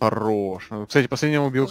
Хорош. Кстати, последнего убил